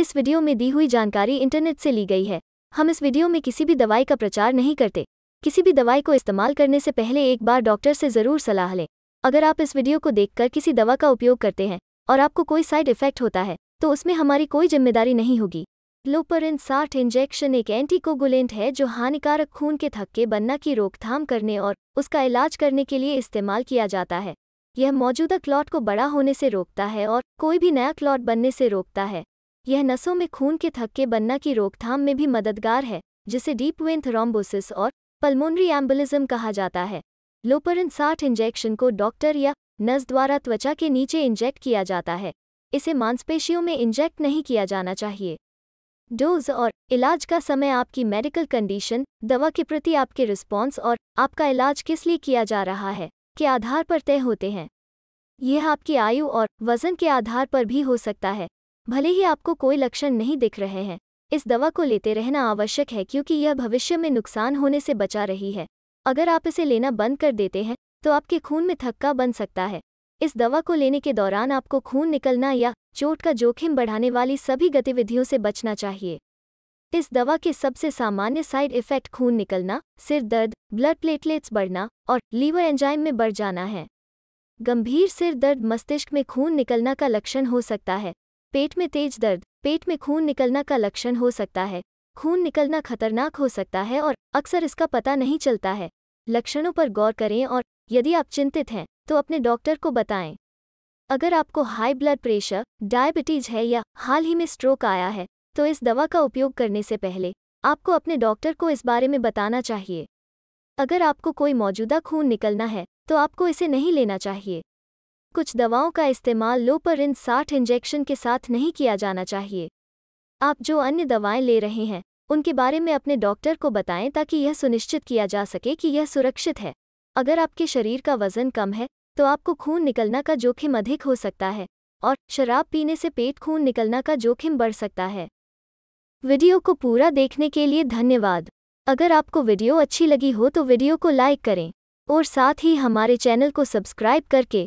इस वीडियो में दी हुई जानकारी इंटरनेट से ली गई है हम इस वीडियो में किसी भी दवाई का प्रचार नहीं करते किसी भी दवाई को इस्तेमाल करने से पहले एक बार डॉक्टर से ज़रूर सलाह लें अगर आप इस वीडियो को देखकर किसी दवा का उपयोग करते हैं और आपको कोई साइड इफेक्ट होता है तो उसमें हमारी कोई जिम्मेदारी नहीं होगी लोपरिन साठ इंजेक्शन एक एंटीकोगुलेंट है जो हानिकारक खून के थक्के बनना की रोकथाम करने और उसका इलाज करने के लिए इस्तेमाल किया जाता है यह मौजूदा क्लॉट को बड़ा होने से रोकता है और कोई भी नया क्लॉट बनने से रोकता है यह नसों में खून के थक्के बनना की रोकथाम में भी मददगार है जिसे डीप वेंथ थ्रोम्बोसिस और पल्मोनरी एम्बुलिज्म कहा जाता है लोपरिन साठ इंजेक्शन को डॉक्टर या नस द्वारा त्वचा के नीचे इंजेक्ट किया जाता है इसे मांसपेशियों में इंजेक्ट नहीं किया जाना चाहिए डोज और इलाज का समय आपकी मेडिकल कंडीशन दवा के प्रति आपके रिस्पॉन्स और आपका इलाज किस लिए किया जा रहा है के आधार पर तय होते हैं यह आपकी आयु और वजन के आधार पर भी हो सकता है भले ही आपको कोई लक्षण नहीं दिख रहे हैं इस दवा को लेते रहना आवश्यक है क्योंकि यह भविष्य में नुकसान होने से बचा रही है अगर आप इसे लेना बंद कर देते हैं तो आपके खून में थक्का बन सकता है इस दवा को लेने के दौरान आपको खून निकलना या चोट का जोखिम बढ़ाने वाली सभी गतिविधियों से बचना चाहिए इस दवा के सबसे सामान्य साइड इफेक्ट खून निकलना सिर दर्द ब्लड प्लेटलेट्स बढ़ना और लीवर एंजाइम में बढ़ जाना है गंभीर सिर दर्द मस्तिष्क में खून निकलना का लक्षण हो सकता है पेट में तेज दर्द पेट में खून निकलना का लक्षण हो सकता है खून निकलना खतरनाक हो सकता है और अक्सर इसका पता नहीं चलता है लक्षणों पर गौर करें और यदि आप चिंतित हैं तो अपने डॉक्टर को बताएं अगर आपको हाई ब्लड प्रेशर डायबिटीज है या हाल ही में स्ट्रोक आया है तो इस दवा का उपयोग करने से पहले आपको अपने डॉक्टर को इस बारे में बताना चाहिए अगर आपको कोई मौजूदा खून निकलना है तो आपको इसे नहीं लेना चाहिए कुछ दवाओं का इस्तेमाल लोपरिन इन साठ इंजेक्शन के साथ नहीं किया जाना चाहिए आप जो अन्य दवाएं ले रहे हैं उनके बारे में अपने डॉक्टर को बताएं ताकि यह सुनिश्चित किया जा सके कि यह सुरक्षित है अगर आपके शरीर का वजन कम है तो आपको खून निकलना का जोखिम अधिक हो सकता है और शराब पीने से पेट खून निकलना का जोखिम बढ़ सकता है वीडियो को पूरा देखने के लिए धन्यवाद अगर आपको वीडियो अच्छी लगी हो तो वीडियो को लाइक करें और साथ ही हमारे चैनल को सब्सक्राइब करके